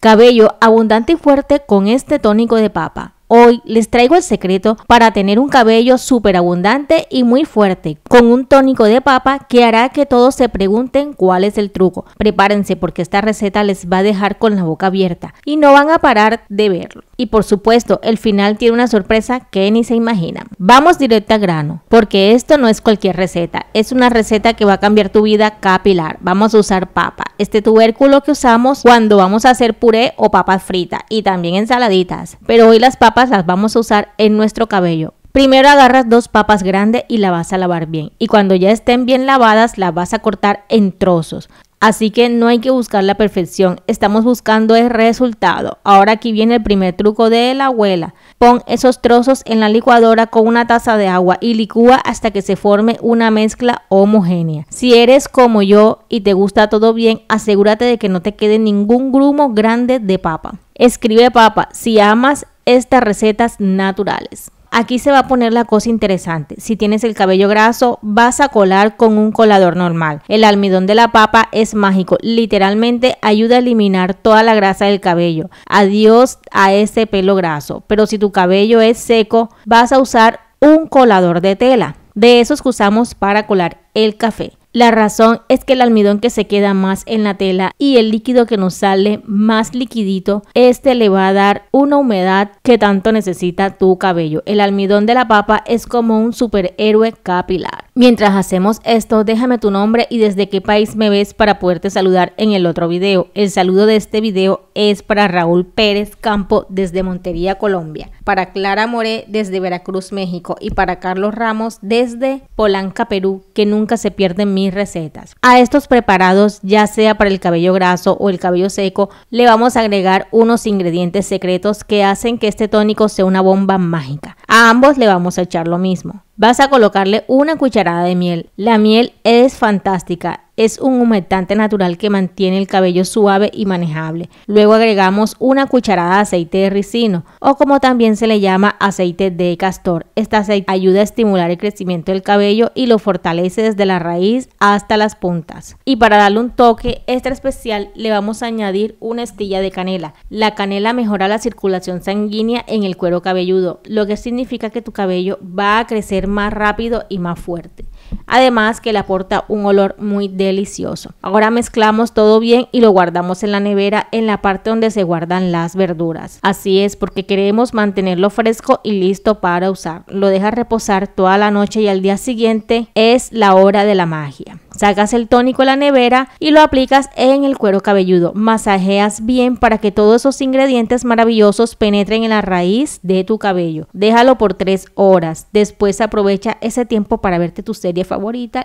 cabello abundante y fuerte con este tónico de papa. Hoy les traigo el secreto para tener un cabello súper abundante y muy fuerte con un tónico de papa que hará que todos se pregunten cuál es el truco. Prepárense porque esta receta les va a dejar con la boca abierta y no van a parar de verlo. Y por supuesto, el final tiene una sorpresa que ni se imaginan. Vamos directo a grano, porque esto no es cualquier receta, es una receta que va a cambiar tu vida capilar. Vamos a usar papa, este tubérculo que usamos cuando vamos a hacer puré o papas fritas y también ensaladitas. Pero hoy las papas las vamos a usar en nuestro cabello. Primero agarras dos papas grandes y las vas a lavar bien. Y cuando ya estén bien lavadas, las vas a cortar en trozos. Así que no hay que buscar la perfección, estamos buscando el resultado. Ahora aquí viene el primer truco de la abuela. Pon esos trozos en la licuadora con una taza de agua y licúa hasta que se forme una mezcla homogénea. Si eres como yo y te gusta todo bien, asegúrate de que no te quede ningún grumo grande de papa. Escribe papa si amas estas recetas naturales. Aquí se va a poner la cosa interesante. Si tienes el cabello graso, vas a colar con un colador normal. El almidón de la papa es mágico. Literalmente ayuda a eliminar toda la grasa del cabello. Adiós a ese pelo graso. Pero si tu cabello es seco, vas a usar un colador de tela. De esos que usamos para colar el café. La razón es que el almidón que se queda más en la tela y el líquido que nos sale más liquidito, este le va a dar una humedad que tanto necesita tu cabello. El almidón de la papa es como un superhéroe capilar. Mientras hacemos esto, déjame tu nombre y desde qué país me ves para poderte saludar en el otro video. El saludo de este video es para Raúl Pérez Campo desde Montería, Colombia para Clara Moré desde Veracruz, México y para Carlos Ramos desde Polanca, Perú, que nunca se pierden mis recetas. A estos preparados, ya sea para el cabello graso o el cabello seco, le vamos a agregar unos ingredientes secretos que hacen que este tónico sea una bomba mágica. A ambos le vamos a echar lo mismo vas a colocarle una cucharada de miel. La miel es fantástica, es un humectante natural que mantiene el cabello suave y manejable. Luego agregamos una cucharada de aceite de ricino o como también se le llama aceite de castor. Este aceite ayuda a estimular el crecimiento del cabello y lo fortalece desde la raíz hasta las puntas. Y para darle un toque extra especial le vamos a añadir una estilla de canela. La canela mejora la circulación sanguínea en el cuero cabelludo, lo que significa que tu cabello va a crecer más rápido y más fuerte además que le aporta un olor muy delicioso. Ahora mezclamos todo bien y lo guardamos en la nevera en la parte donde se guardan las verduras. Así es porque queremos mantenerlo fresco y listo para usar. Lo dejas reposar toda la noche y al día siguiente es la hora de la magia. Sacas el tónico de la nevera y lo aplicas en el cuero cabelludo. Masajeas bien para que todos esos ingredientes maravillosos penetren en la raíz de tu cabello. Déjalo por 3 horas. Después aprovecha ese tiempo para verte tu serie favorita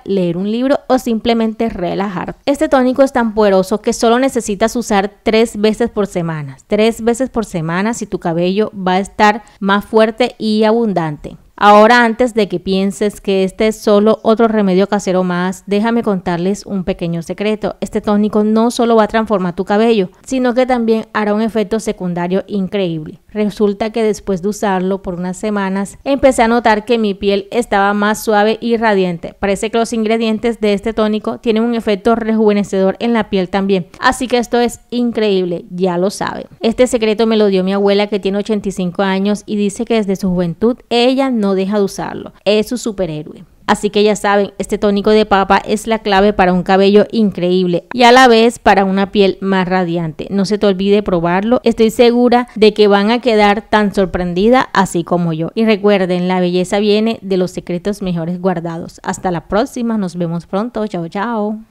leer un libro o simplemente relajar. Este tónico es tan poderoso que solo necesitas usar tres veces por semana. Tres veces por semana si tu cabello va a estar más fuerte y abundante. Ahora antes de que pienses que este es solo otro remedio casero más, déjame contarles un pequeño secreto. Este tónico no solo va a transformar tu cabello, sino que también hará un efecto secundario increíble. Resulta que después de usarlo por unas semanas, empecé a notar que mi piel estaba más suave y radiante. Parece que los ingredientes de este tónico tienen un efecto rejuvenecedor en la piel también. Así que esto es increíble, ya lo saben. Este secreto me lo dio mi abuela que tiene 85 años y dice que desde su juventud ella no deja de usarlo. Es su superhéroe. Así que ya saben, este tónico de papa es la clave para un cabello increíble y a la vez para una piel más radiante. No se te olvide probarlo, estoy segura de que van a quedar tan sorprendida así como yo. Y recuerden, la belleza viene de los secretos mejores guardados. Hasta la próxima, nos vemos pronto, chao chao.